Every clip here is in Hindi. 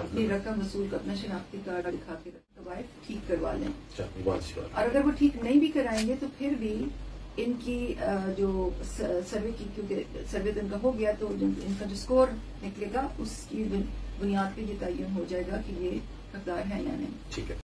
अपनी रकम वसूल अपना शनाख्ती कार्ड दिखा के दवाएं तो ठीक करवा लें अच्छा, और अगर वो ठीक नहीं भी कराएंगे तो फिर भी इनकी जो सर्वे की क्योंकि सर्वे तो इनका हो गया तो इनका जो स्कोर निकलेगा उसकी बुनियाद पर ये तयन हो जाएगा कि ये हकदार है या नहीं ठीक है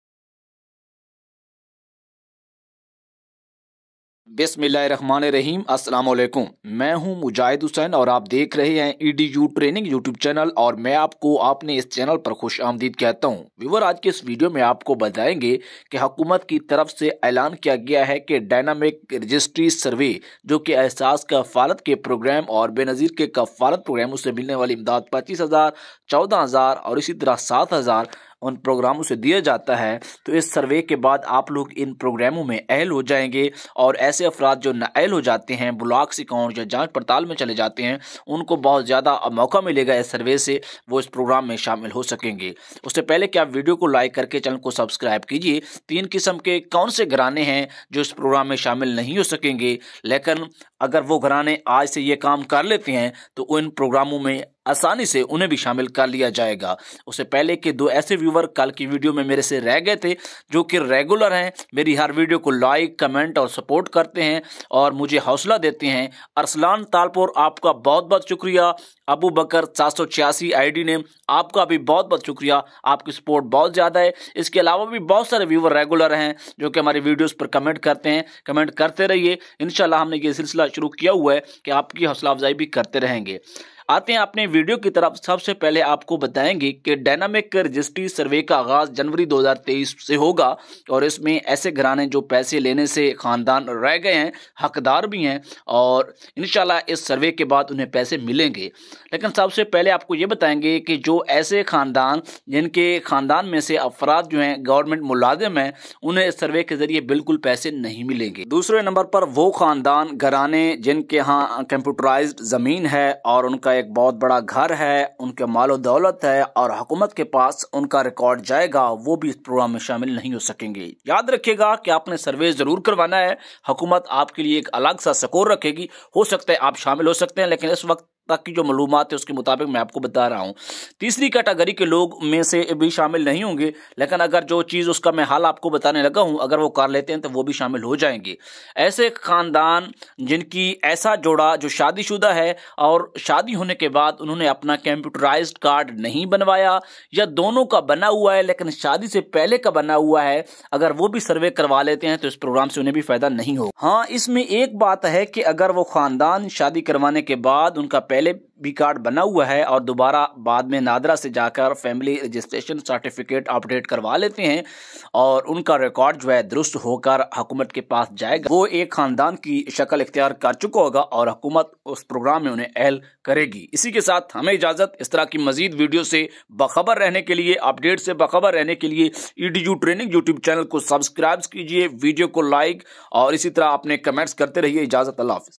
बिसमीम असलकुम मैं हूं मुजाहिद हुसैन और आप देख रहे हैं E D U training YouTube channel और मैं आपको आपने इस चैनल पर खुश आमदीद कहता हूं विवर आज के इस वीडियो में आपको बताएंगे कि हुकूमत की तरफ से ऐलान किया गया है कि डायनामिक रजिस्ट्री सर्वे जो कि एहसास कफालत के प्रोग्राम और बेनज़ीर के कफालत प्रोग्राम उससे मिलने वाली इमदाद पच्चीस हज़ार चौदह हज़ार और इसी तरह सात हज़ार उन प्रोग्रामों से दिया जाता है तो इस सर्वे के बाद आप लोग इन प्रोग्रामों में अहल हो जाएंगे और ऐसे अफराद जो नाअहल हो जाते हैं ब्लॉक्स अकाउंट या जाँच पड़ताल में चले जाते हैं उनको बहुत ज़्यादा मौका मिलेगा इस सर्वे से वो इस प्रोग्राम में शामिल हो सकेंगे उससे पहले कि आप वीडियो को लाइक करके चैनल को सब्सक्राइब कीजिए तीन किस्म के कौन से घराने हैं जो इस प्रोग्राम में शामिल नहीं हो सकेंगे लेकिन अगर वो घराने आज से ये काम कर लेते हैं तो इन प्रोग्रामों में आसानी से उन्हें भी शामिल कर लिया जाएगा उससे पहले कि दो ऐसे व्यूवर कल की वीडियो में मेरे से रह गए थे जो कि रेगुलर हैं मेरी हर वीडियो को लाइक कमेंट और सपोर्ट करते हैं और मुझे हौसला देते हैं अरसलान तालपुर आपका बहुत बहुत शुक्रिया अबू बकर सात सौ छियासी आई ने आपका भी बहुत बहुत शुक्रिया आपकी सपोर्ट बहुत ज़्यादा है इसके अलावा भी बहुत सारे व्यूवर रेगुलर हैं जो कि हमारे वीडियोस पर कमेंट करते हैं कमेंट करते रहिए इन हमने ये सिलसिला शुरू किया हुआ है कि आपकी हौसला अफजाई भी करते रहेंगे आते हैं अपने वीडियो की तरफ सबसे पहले आपको बताएंगे कि डायनामिक रजिस्ट्री सर्वे का आगाज जनवरी 2023 से होगा और इसमें ऐसे घराने जो पैसे लेने से खानदान रह गए हैं हकदार भी हैं और इन इस सर्वे के बाद उन्हें पैसे मिलेंगे लेकिन सबसे पहले आपको ये बताएंगे कि जो ऐसे खानदान जिनके खानदान में से अफराद जो हैं गवर्नमेंट मुलाजिम हैं उन्हें इस सर्वे के जरिए बिल्कुल पैसे नहीं मिलेंगे दूसरे नंबर पर वो खानदान घराने जिनके यहाँ कंप्यूटराइज ज़मीन है और उनका एक बहुत बड़ा घर है उनके मालो दौलत है और हुकूमत के पास उनका रिकॉर्ड जाएगा वो भी इस प्रोग्राम में शामिल नहीं हो सकेंगे याद रखिएगा कि आपने सर्वे जरूर करवाना है हुकूमत आपके लिए एक अलग सा स्कोर रखेगी हो सकता है आप शामिल हो सकते हैं लेकिन इस वक्त तक की जो मालूम है उसके मुताबिक मैं आपको बता रहा हूँ तीसरी कैटेगरी के लोग में से भी शामिल नहीं होंगे लेकिन अगर जो चीज़ उसका मैं हाल आपको बताने लगा हूँ अगर वो कर लेते हैं तो वो भी शामिल हो जाएंगे ऐसे ख़ानदान जिनकी ऐसा जोड़ा जो शादीशुदा है और शादी होने के बाद उन्होंने अपना कंप्यूटराइज कार्ड नहीं बनवाया या दोनों का बना हुआ है लेकिन शादी से पहले का बना हुआ है अगर वो भी सर्वे करवा लेते हैं तो इस प्रोग्राम से उन्हें भी फ़ायदा नहीं हो हाँ इसमें एक बात है कि अगर वो ख़ानदान शादी करवाने के बाद उनका पहले भी कार्ड बना हुआ है और दोबारा बाद में नादरा से जाकर फैमिली रजिस्ट्रेशन सर्टिफिकेट अपडेट करवा लेते हैं और उनका रिकॉर्ड जो है दुरुस्त होकर हुकूमत के पास जाएगा वो एक ख़ानदान की शक्ल इख्तियार कर चुका होगा और हुकूमत उस प्रोग्राम में उन्हें अहल करेगी इसी के साथ हमें इजाज़त इस तरह की मजीद वीडियो से बखबर रहने के लिए अपडेट से बखबर रहने के लिए ई ट्रेनिंग यूट्यूब चैनल को सब्सक्राइब कीजिए वीडियो को लाइक और इसी तरह अपने कमेंट्स करते रहिए इजाज़त अल्लाह हाफिज़